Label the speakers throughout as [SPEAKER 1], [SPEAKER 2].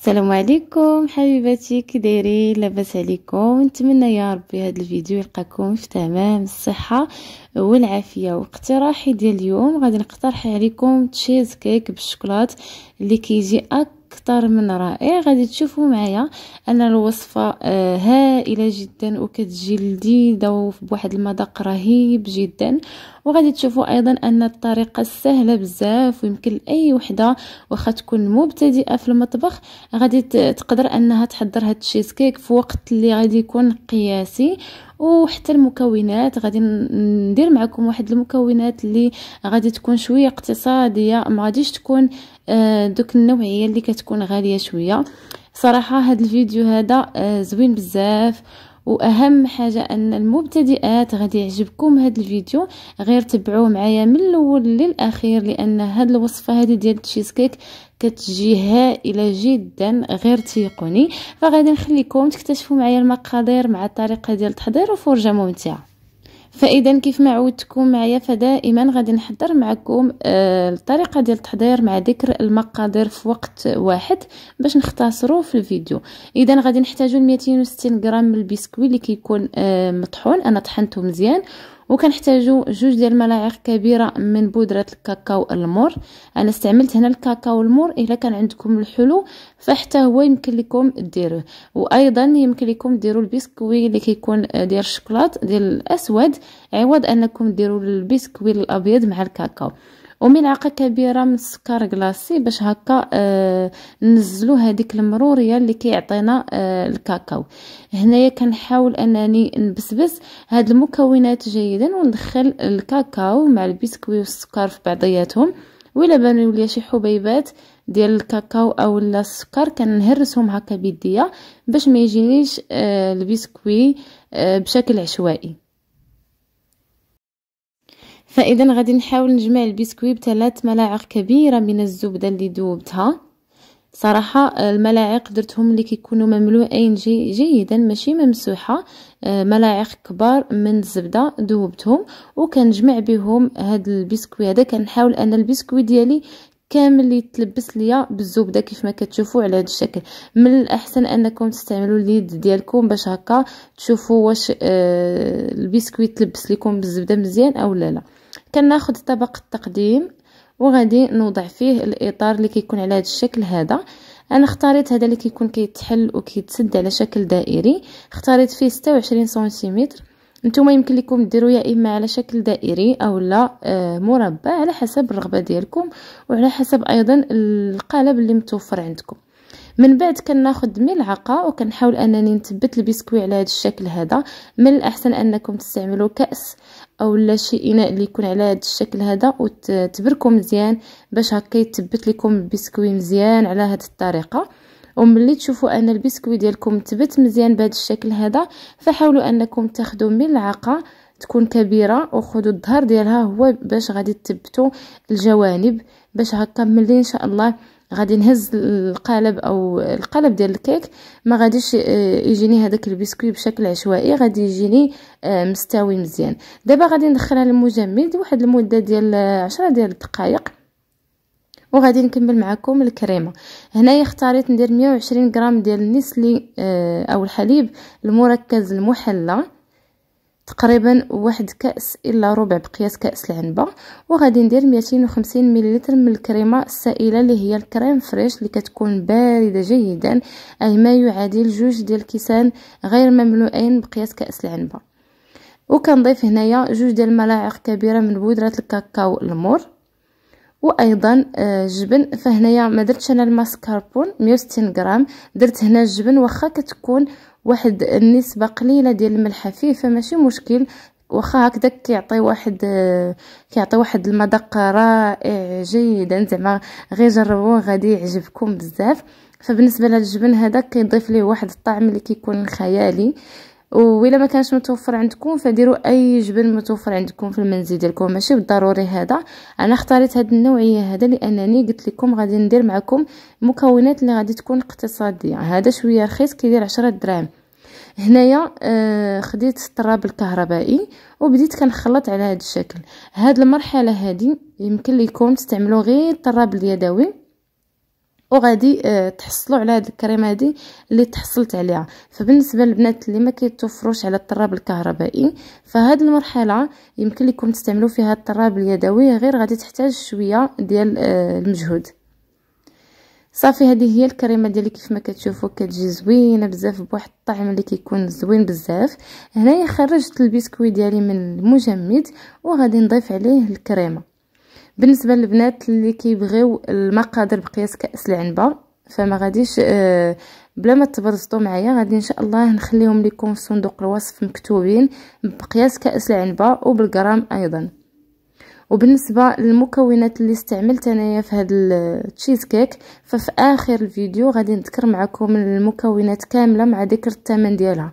[SPEAKER 1] السلام عليكم حبيباتي كي دايرين لاباس عليكم نتمنى يا ربي هذا الفيديو يلقاكم في تمام الصحه والعافيه واقتراحي ديال اليوم غادي نقترح عليكم تشيز كيك بالشوكولات اللي كيجي اكثر من رائع غادي تشوفوا معايا ان الوصفه آه، هائله جدا وكتجي لذيذه وبواحد المذاق رهيب جدا وغادي تشوفوا ايضا ان الطريقه سهله بزاف ويمكن لاي وحده واخا تكون مبتدئه في المطبخ غادي تقدر انها تحضر هاد التشيز كيك في وقت اللي غادي يكون قياسي وحتى المكونات غادي ندير معكم واحد المكونات اللي غادي تكون شويه اقتصاديه ما غاديش تكون آه، دوك النوعيه اللي كتكون غاليه شويه صراحه هاد الفيديو هذا آه، زوين بزاف واهم حاجه ان المبتدئات غادي يعجبكم هذا الفيديو غير تبعوه معايا من الاول للاخير لان هاد الوصفه هذه ديال التشيز كيك كتجي هائله جدا غير تيقوني فغادي نخليكم تكتشفوا معايا المقادير مع الطريقه ديال التحضير وفرجه ممتعه فاذا كيف ما عودتكم معايا فدائما غادي نحضر معكم آه، الطريقه ديال التحضير مع ذكر المقادير في وقت واحد باش نختصروا في الفيديو اذا غادي نحتاجوا 260 غرام من البسكويت اللي كيكون آه، مطحون انا طحنته مزيان وكنحتاجو جوج ديال الملاعق كبيره من بودره الكاكاو المر انا استعملت هنا الكاكاو المر الا كان عندكم الحلو فحتى هو يمكن لكم ديروه وايضا يمكن لكم ديروا البسكوي اللي كيكون ديال الشكلاط ديال الاسود عوض انكم ديروا البسكوي الابيض مع الكاكاو وملعقه كبيره من السكر كلاصي باش هكا آه نزلو هذيك المروريه اللي كيعطينا آه الكاكاو هنايا كنحاول انني نبسبس هاد المكونات جيدا وندخل الكاكاو مع البسكوي والسكر في بعضياتهم ولا بانوا ليا شي حبيبات ديال الكاكاو او السكر كنهرسهم هكا بيديا باش ما يجينيش آه البسكوي آه بشكل عشوائي فاذا غادي نحاول نجمع البسكوي بثلاث ملاعق كبيره من الزبده اللي ذوبتها صراحه آه، الملاعق درتهم اللي كيكونوا مملوئين جي جيدا ماشي ممسوحه آه، ملاعق كبار من الزبده ذوبتهم وكنجمع بهم هاد البسكوي هذا كنحاول ان البسكوي ديالي كامل يتلبس ليا بالزبده كيف ما كتشوفوا على هذا الشكل من الاحسن انكم تستعملوا اليد ديالكم باش هكا تشوفوا واش آه البسكويت تلبس لكم بالزبده مزيان او لا لا كناخد طبق التقديم وغادي نوضع فيه الاطار اللي كيكون على هذا الشكل هذا انا اختاريت هذا اللي كيكون كيتحل وكيتسد على شكل دائري اختاريت فيه 26 سنتيمتر نتوما يمكن لكم ديروا يا اما على شكل دائري او لا آه، مربع على حسب الرغبه ديالكم وعلى حسب ايضا القالب اللي متوفر عندكم من بعد كناخد ملعقه وكنحاول انني نثبت البسكوي على هذا الشكل هذا من الاحسن انكم تستعملوا كاس او لا شي اناء اللي يكون على هذا الشكل هذا وتبركوا مزيان باش هكا يثبت لكم البسكوي مزيان على هذه الطريقه وملي تشوفوا ان البسكوي ديالكم تبت مزيان بهذا الشكل هذا فحاولوا انكم تاخذوا ملعقه تكون كبيره وخذوا الظهر ديالها هو باش غادي تثبتوا الجوانب باش هكا ملي ان شاء الله غادي نهز القالب او القالب ديال الكيك ما غاديش آه، يجيني هذاك البسكوي بشكل عشوائي غادي يجيني آه، مستوي مزيان دابا غادي ندخلها للمجمد واحد المده ديال 10 آه، ديال الدقائق وغادي نكمل معكم الكريمه هنايا اختاريت ندير 120 غرام ديال النسلي او الحليب المركز المحلى تقريبا واحد كاس الا ربع بقياس كاس العنبه وغادي ندير 250 مليلتر من الكريمه السائله اللي هي الكريم فريش اللي كتكون بارده جيدا اي ما يعادل جوج ديال الكيسان غير مملوئين بقياس كاس العنبه وكنضيف هنايا جوج ديال الملاعق كبيره من بودره الكاكاو المر وايضا آه، جبن فهنايا ما درتش انا الماسكاربون 160 غرام درت هنا الجبن واخا كتكون واحد النسبه قليله ديال الملح خفيف فماشي مشكل واخا هكذا كيعطي واحد كيعطي واحد المذاق رائع جيدا زعما غير جربوه غادي يعجبكم بزاف فبالنسبه للجبن هذا كيضيف ليه واحد الطعم اللي كيكون خيالي وإلا ما كانش متوفر عندكم فديروا اي جبن متوفر عندكم في المنزل ديالكم ماشي بالضروري هذا انا اختاريت هذه النوعيه هذا لانني قلت لكم غادي ندير معكم مكونات اللي غادي تكون اقتصاديه هذا شويه رخيص كيدير عشرة دراهم هنايا آه خديت الطراب الكهربائي وبديت كنخلط على هذا الشكل هذه المرحله هذه يمكن لكم تستعملوا غير الطراب اليدوي وغادي آه، تحصلوا على هذه الكريمه هذه اللي تحصلت عليها فبالنسبه للبنات اللي ما كيتوفروش على الطراب الكهربائي فهاد المرحله يمكن لكم تستعملوا فيها الطراب اليدوي غير غادي تحتاج شويه ديال آه، المجهود صافي هذه هي الكريمه ديالي كيف ما كتشوفوا كتجي زوينه بزاف بواحد الطعم اللي كيكون زوين بزاف هنايا خرجت البسكوي ديالي من المجمد وغادي نضيف عليه الكريمه بالنسبه للبنات اللي كيبغيو المقادير بقياس كاس العنبه فما غاديش آه، بلا ما تبرزطوا معايا غادي ان شاء الله نخليهم لكم في صندوق الوصف مكتوبين بقياس كاس العنبه وبالغرام ايضا وبالنسبه للمكونات اللي استعملت انايا في هذا التشيز كيك ففي اخر الفيديو غادي نذكر معكم المكونات كامله مع ذكر الثمن ديالها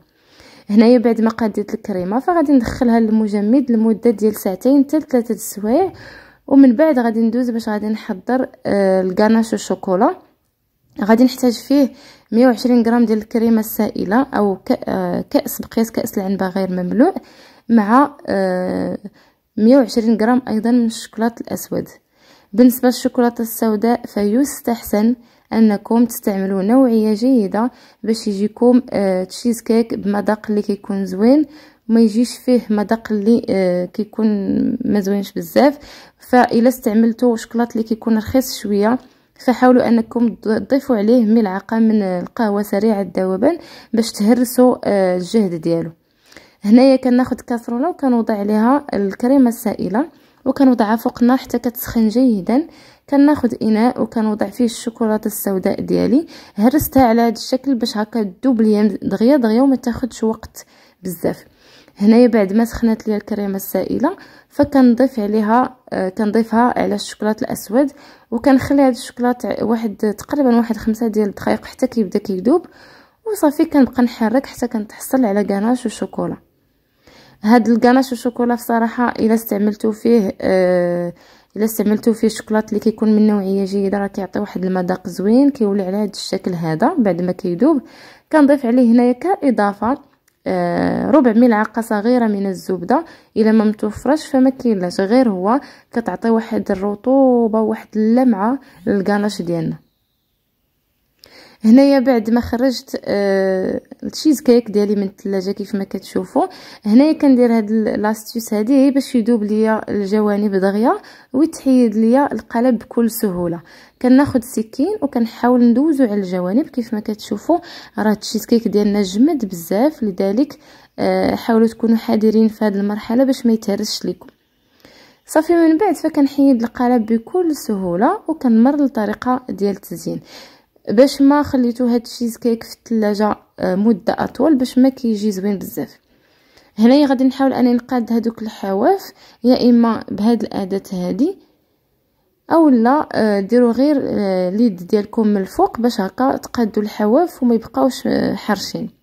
[SPEAKER 1] هنايا بعد ما قديت الكريمه فغادي ندخلها للمجمد لمده ديال ساعتين حتى ثلاثه السوايع ومن بعد غادي ندوز باش غادي نحضر آه، الكاناش الشوكولا غادي نحتاج فيه 120 غرام ديال الكريمه السائله او آه، كاس بقياس كاس العنبه غير مملوع مع 120 آه، غرام ايضا من الشوكولاته الاسود بالنسبه للشوكولاته السوداء فيستحسن انكم تستعملوا نوعيه جيده باش يجيكم تشيز كيك بمذاق اللي كيكون زوين ما يجيش فيه مذاق اللي آه كيكون ما زوينش بزاف فالا استعملتوا شكلاط اللي كيكون رخيص شويه فحاولوا انكم تضيفوا عليه ملعقه من القهوه سريعه الذوبان باش تهرسوا آه الجهد ديالو هنايا كناخذ كاسرونه وكنوضع عليها الكريمه السائله وكنوضعها فوق النار حتى كتسخن جيدا كناخذ اناء وكنوضع فيه الشوكولاته السوداء ديالي هرستها على هذا الشكل باش هكا تذوب ليا دغيا دغيا وما تاخذش وقت بزاف هنايا بعد ما سخنت لي الكريمه السائله فكنضيف عليها آه، كنضيفها على الشوكولاط الاسود وكنخلي هذا الشوكولاط واحد تقريبا واحد خمسة ديال الدقائق حتى كيبدا كيذوب وصافي كنبقى نحرك حتى كنتحصل على كاناش وشوكولا هاد الكاناش والشوكولا بصراحه الا استعملتو فيه آه الا استعملتو فيه الشوكولات اللي كيكون من نوعيه جيده راه كيعطي واحد المذاق زوين كيولي على هاد الشكل هذا بعد ما كيذوب كنضيف عليه هنايا كاضافه ربع ملعقه صغيره من الزبده الا ما متوفرش فما كاين غير هو كتعطي واحد الرطوبه واحد اللمعه للكاناش ديالنا هنايا بعد ما خرجت آه التشيز كيك ديالي من الثلاجه كيف ما كتشوفوا هنايا كندير هاد لاستيس هادي باش يذوب ليا الجوانب دغيا ويتحيد ليا القالب بكل سهوله كناخذ سكين وكنحاول ندوزو على الجوانب كيف ما كتشوفوا راه التشيز كيك ديالنا جمد بزاف لذلك آه حاولوا تكونوا حذرين في هاد المرحله باش ما يتهرسش لكم صافي من بعد فكنحيد القالب بكل سهوله وكنمر للطريقه ديال التزيين باش ما خليتو هاد الشيز كيك في الثلاجه آه، مده اطول باش ما كيجي زوين بزاف هنايا غادي نحاول اني نقاد هادوك الحواف يا اما بهاد الاداه هادي اولا آه، ديروا غير آه، اليد ديالكم من الفوق باش هكا تقادوا الحواف وما يبقاوش حرشين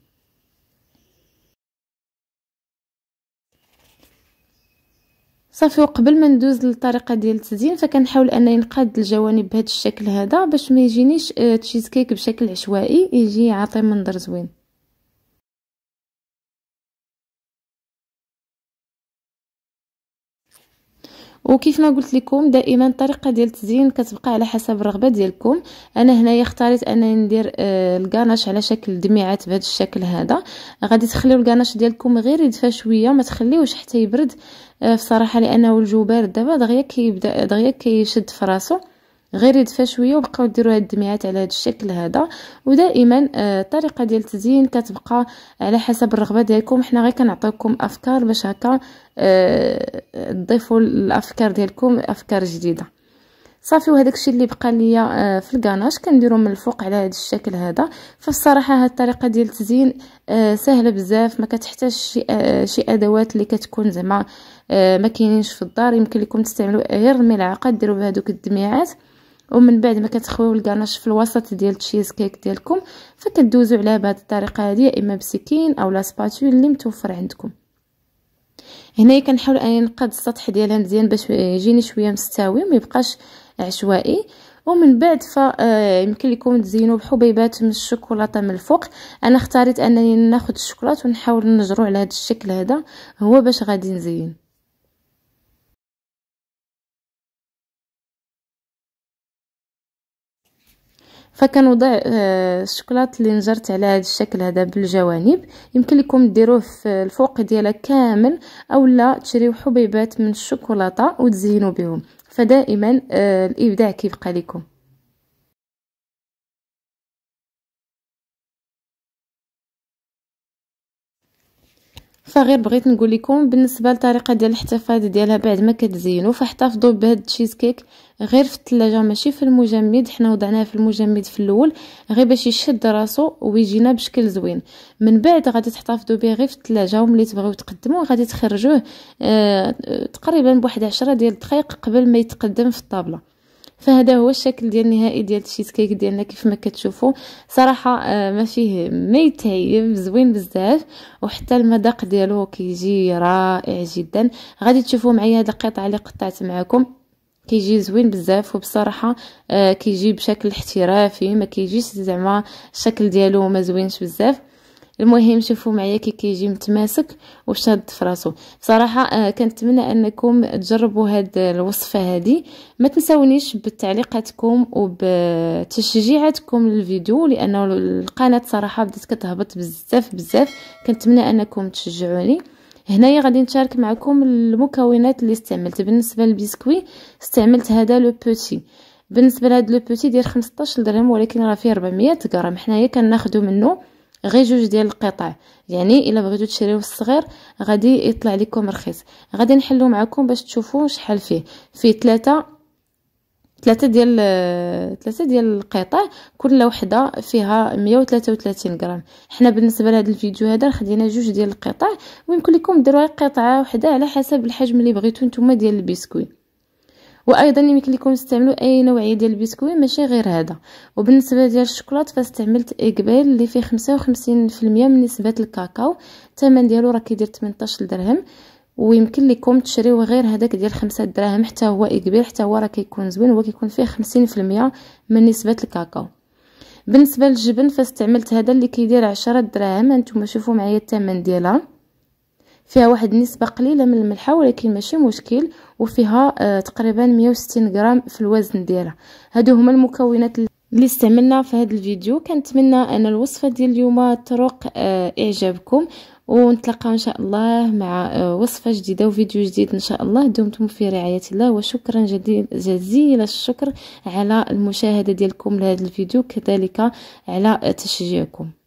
[SPEAKER 1] صافي وقبل ما ندوز للطريقه ديال التزيين فكنحاول انني نقاد الجوانب بهذا الشكل هذا باش ما يجينيش آه، تشيز كيك بشكل عشوائي يجي عاطي منظر زوين وكيف ما قلت لكم دائما الطريقه ديال التزيين كتبقى على حسب الرغبه ديالكم انا هنايا اختاريت انني ندير آه، الكاناش على شكل دميعات بهذا الشكل هذا غادي تخليو الكاناش ديالكم غير يدفى شويه ما تخليوش حتى يبرد آه، بصراحه لانه الجو بارد دابا دغيا كيبدا دغيا كيشد في غير يدفى شويه وبقاو ديروا هاد الدميعات على هاد الشكل هذا ودائما آه، الطريقه ديال التزيين كتبقى على حسب الرغبه ديالكم حنا غير كنعطيكم افكار باش هكا آه، تضيفوا الافكار ديالكم افكار جديده صافي وهداك الشيء اللي بقى ليا آه، في الكاناش كنديرو من الفوق على هذا الشكل هذا فالصراحه هاد الطريقه ديال التزيين سهله بزاف ما كتحتاج شي شي ادوات اللي كتكون زعما ما كاينينش في الدار يمكن لكم تستعملوا غير الملعقه ديروا بهذوك الدميعات ومن بعد ما كتخويو الكاناش في الوسط ديال التشيز كيك ديالكم فكدوزو عليها بهذه الطريقه هذه اما بسكين او لا سباتول اللي متوفر عندكم هنايا كنحاول اني نقاد السطح ديالها مزيان باش يجيني شويه مستوي وما يبقاش عشوائي ومن بعد ف آه، يمكن لكم تزينوا بحبيبات من الشوكولاته من الفوق انا اختاريت انني ناخذ الشوكولاته ونحاول نجرو على هذا الشكل هذا هو باش غادي نزين فكنوضع آه، الشوكولات اللي نجرت على هذا الشكل هذا بالجوانب يمكن لكم ديروه في الفوق ديالها كامل اولا تشريو حبيبات من الشوكولاته وتزينوا بهم فدائما آه، الابداع كيبقى لكم فغير بغيت نقول لكم بالنسبه للطريقه ديال الاحتفاظ ديالها بعد ما كتزينوا فاحتفظوا بهاد التشيز كيك غير في الثلاجه ماشي في المجمد حنا وضعناها في المجمد في الاول غير باش يشد راسو ويجينا بشكل زوين من بعد غادي تحتفظوا به غير في الثلاجه وملي تبغيو تقدموه غادي تخرجوه آه تقريبا بواحد عشرة ديال الدقائق قبل ما يتقدم في الطابله فهذا هو الشكل ديال النهائي ديال الشيز كيك ديالنا كيف ما كتشوفوا صراحه آه، ما فيه ما يتعيب زوين بزاف وحتى المذاق ديالو كيجي رائع جدا غادي تشوفوا معايا هاد القطعه اللي قطعت معكم كيجي زوين بزاف وبصراحه آه كيجي بشكل احترافي ما كيجيش زعما الشكل ديالو ما زوينش بزاف المهم شوفوا معايا كي كيجي متماسك وشاد في راسو بصراحه آه كنتمنى انكم تجربوا هاد الوصفه هادي ما تنساونيش بتعليقاتكم وبتشجيعاتكم للفيديو لانه القناه صراحه بدات كتهبط بزاف بزاف كنتمنى انكم تشجعوني هنايا غادي نشارك معكم المكونات اللي استعملت بالنسبه للبسكوي استعملت هذا لو بوتي بالنسبه لهاد لو بوتي ديال 15 درهم ولكن راه فيه 400 غرام حنايا كناخذوا منه غير جوج ديال القطع يعني الا بغيتو تشريو الصغير غادي يطلع لكم رخيص غادي نحلو معكم باش تشوفوا شحال فيه فيه ثلاثة ثلاثه ديال ثلاثه ديال القطع كل وحده فيها 133 غرام حنا بالنسبه لهذا الفيديو هذا خدينا جوج ديال القطع ويمكن لكم ديروا قطعه وحده على حسب الحجم اللي بغيتو نتوما ديال البسكويت وايضا يمكن لكم تستعملوا اي نوعيه ديال البسكوي ماشي غير هذا وبالنسبه ديال الشوكولات فاستعملت اقبال اللي فيه 55% من نسبه الكاكاو الثمن ديالو راه كيدير 18 درهم ويمكن لكم تشريو غير هذاك ديال 5 دراهم حتى هو اقبال حتى هو راه كيكون زوين هو كيكون فيه 50% من نسبه الكاكاو بالنسبه للجبن فاستعملت هذا اللي كيدير 10 دراهم انتم شوفوا معايا الثمن ديالها فيها واحد النسبه قليله من الملحه ولكن ماشي مشكل وفيها آه تقريبا 160 غرام في الوزن ديالها هادو هما المكونات اللي استعملنا في هذا الفيديو كنتمنى ان الوصفه ديال اليوم تروق آه اعجابكم ونتلقاو ان شاء الله مع آه وصفه جديده وفيديو جديد ان شاء الله دمتم في رعايه الله وشكرا جزيل الشكر على المشاهده ديالكم لهذا الفيديو كذلك على تشجيعكم